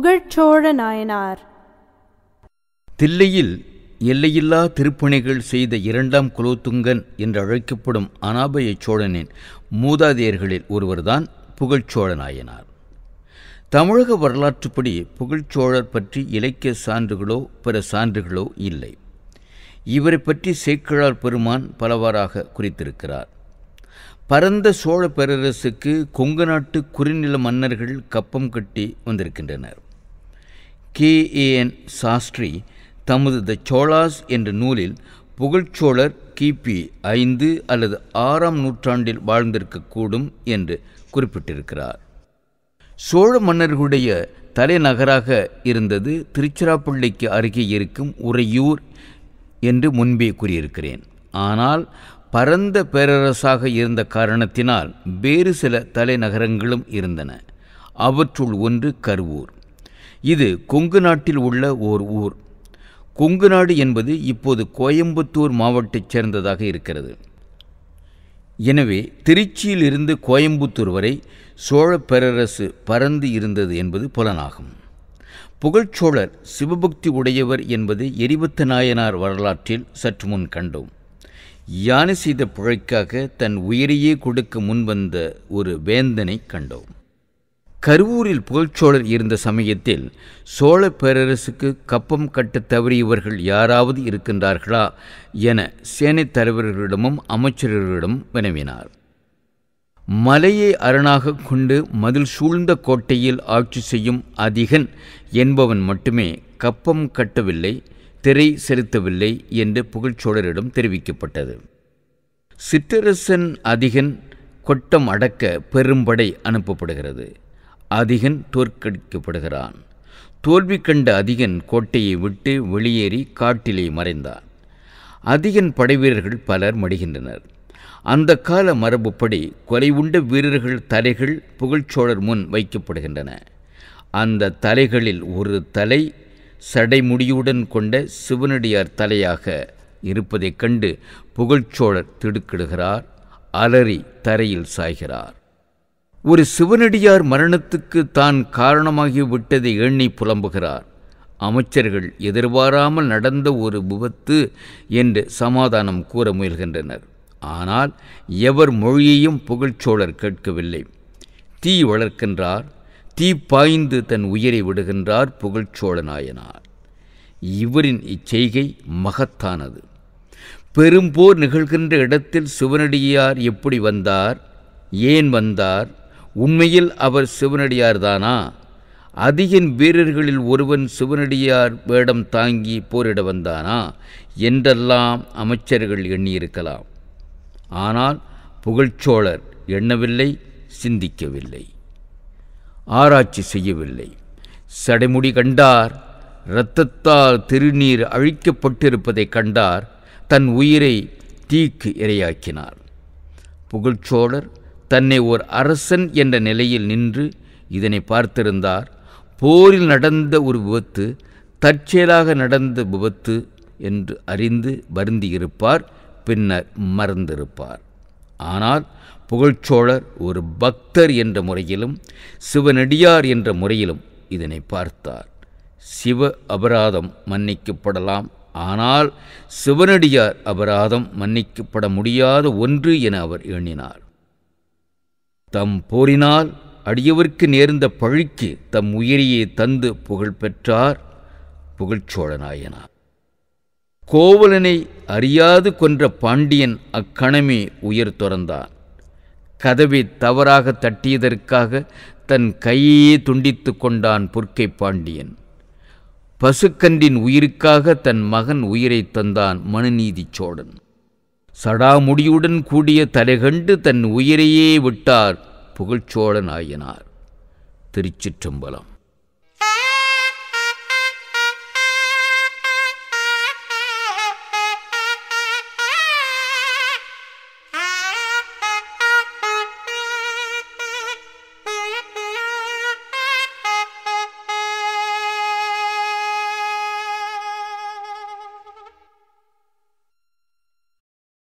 புகழ்ச்சோழ நாயனார் தில்லையில் எல்லையில்லா திருப்பணிகள் செய்த இரண்டாம் குலோத்துங்கன் என்று அழைக்கப்படும் அனாபய சோழனின் மூதாதையர்களில் ஒருவர்தான் புகழ்ச்சோழ நாயனார் தமிழக வரலாற்றுப்படி புகழ்ச்சோழர் பற்றி இலக்கிய சான்றுகளோ பிற சான்றுகளோ இல்லை இவரை பற்றி சேக்கிழார் பெருமான் பலவாறாக குறித்திருக்கிறார் பரந்த சோழ பேரரசுக்கு கொங்கு நாட்டு குறுநில மன்னர்கள் கப்பம் கட்டி வந்திருக்கின்றனர் கே ஏஎன் சாஸ்திரி தமது த சோழாஸ் என்ற நூலில் புகழ்ச்சோழர் கிபி ஐந்து அல்லது ஆறாம் நூற்றாண்டில் வாழ்ந்திருக்கக்கூடும் என்று குறிப்பிட்டிருக்கிறார் சோழ மன்னர்களுடைய தலைநகராக இருந்தது திருச்சிராப்பள்ளிக்கு அருகே இருக்கும் உறையூர் என்று முன்பே கூறியிருக்கிறேன் ஆனால் பரந்த பேரரசாக இருந்த காரணத்தினால் வேறு சில தலைநகரங்களும் இருந்தன அவற்றுள் ஒன்று கருவூர் இது கொங்கு நாட்டில் உள்ள ஓர் ஊர் கொங்கு நாடு என்பது இப்போது கோயம்புத்தூர் மாவட்டத்தைச் சேர்ந்ததாக இருக்கிறது எனவே திருச்சியிலிருந்து கோயம்புத்தூர் வரை சோழ பேரரசு பறந்து இருந்தது என்பது புலனாகும் புகழ்ச்சோழர் சிவபக்தி உடையவர் என்பது எரிபத்து நாயனார் வரலாற்றில் சற்று முன் கண்டோம் யானை செய்த புழைக்காக தன் உயிரையே கொடுக்க முன்வந்த ஒரு வேந்தனை கண்டோம் கருவூரில் புகழ்ச்சோழர் இருந்த சமயத்தில் சோழ பேரரசுக்கு கப்பம் கட்ட தவறியவர்கள் யாராவது இருக்கின்றார்களா என சேனைத் தலைவர்களிடமும் அமைச்சர்களிடமும் வினவினார் மலையை அரணாக கொண்டு மதில் சூழ்ந்த கோட்டையில் ஆட்சி செய்யும் அதிகன் என்பவன் மட்டுமே கப்பம் கட்டவில்லை திரை செலுத்தவில்லை என்று புகழ்ச்சோழரிடம் தெரிவிக்கப்பட்டது சிற்றரசன் அதிகன் கொட்டம் அடக்க பெரும்படை அனுப்பப்படுகிறது அதிகன் தோற்கடிக்கப்படுகிறான் தோல்வி கண்ட அதிகன் கோட்டையை விட்டு வெளியேறி காட்டிலே மறைந்தான் அதிகன் படைவீரர்கள் பலர் மடிகின்றனர் அந்த கால மரபுப்படி கொலை உண்ட வீரர்கள் தலைகள் புகழ்ச்சோழர் முன் வைக்கப்படுகின்றன அந்த தலைகளில் ஒரு தலை சடைமுடியுடன் கொண்ட சிவனடியார் தலையாக இருப்பதைக் கண்டு புகழ்ச்சோழர் திடுக்கிடுகிறார் அலறி தரையில் சாய்கிறார் ஒரு சிவனடியார் மரணத்துக்கு தான் காரணமாகி விட்டதை எண்ணி புலம்புகிறார் அமைச்சர்கள் எதிர்பாராமல் நடந்த ஒரு விபத்து என்று சமாதானம் கூற முயல்கின்றனர் ஆனால் எவர் மொழியையும் புகழ்ச்சோழர் கேட்கவில்லை தீ வளர்க்கின்றார் தீ பாய்ந்து தன் உயிரை விடுகின்றார் புகழ்ச்சோழ நாயனார் இவரின் இச்செய்கை மகத்தானது பெரும்போர் நிகழ்கின்ற இடத்தில் சிவனடியார் எப்படி வந்தார் ஏன் வந்தார் உண்மையில் அவர் சிவனடியார்தானா அதிகன் வீரர்களில் ஒருவன் சிவனடியார் வேடம் தாங்கி போரிட வந்தானா என்றெல்லாம் அமைச்சர்கள் எண்ணியிருக்கலாம் ஆனால் புகழ்ச்சோழர் எண்ணவில்லை சிந்திக்கவில்லை ஆராய்ச்சி செய்யவில்லை சடைமுடி கண்டார் இரத்தத்தால் திருநீர் அழிக்கப்பட்டிருப்பதை கண்டார் தன் உயிரை தீக்கு இரையாக்கினார் புகழ்ச்சோழர் தன்னை ஓர் அரசன் என்ற நிலையில் நின்று இதனை பார்த்திருந்தார் போரில் நடந்த ஒரு விபத்து தற்செயலாக நடந்த விபத்து என்று அறிந்து வருந்தியிருப்பார் பின்னர் மறந்திருப்பார் ஆனால் புகழ்ச்சோழர் ஒரு பக்தர் என்ற முறையிலும் சிவனடியார் என்ற முறையிலும் இதனை பார்த்தார் சிவ அபராதம் மன்னிக்கப்படலாம் ஆனால் சிவனடியார் அபராதம் மன்னிக்கப்பட முடியாத ஒன்று என அவர் எண்ணினார் தம் போரினால் அடியவர்க்கு நேர்ந்த பழிக்கு தம் உயிரியை தந்து புகழ் பெற்றார் புகழ்ச்சோழனாயனா கோவலனை அறியாது கொன்ற பாண்டியன் அக்கணமே உயர் துறந்தான் கதவை தவறாக தட்டியதற்காக தன் கையே துண்டித்து கொண்டான் பொற்கை பாண்டியன் பசுக்கன்றின் உயிருக்காக தன் மகன் உயிரை தந்தான் மனுநீதி சோழன் சடாமுடியுடன் கூடிய தலைகண்டு தன் உயிரையே விட்டார் புகழ்ச்சோழன் ஆயினார் திருச்சிற்றம்பலம்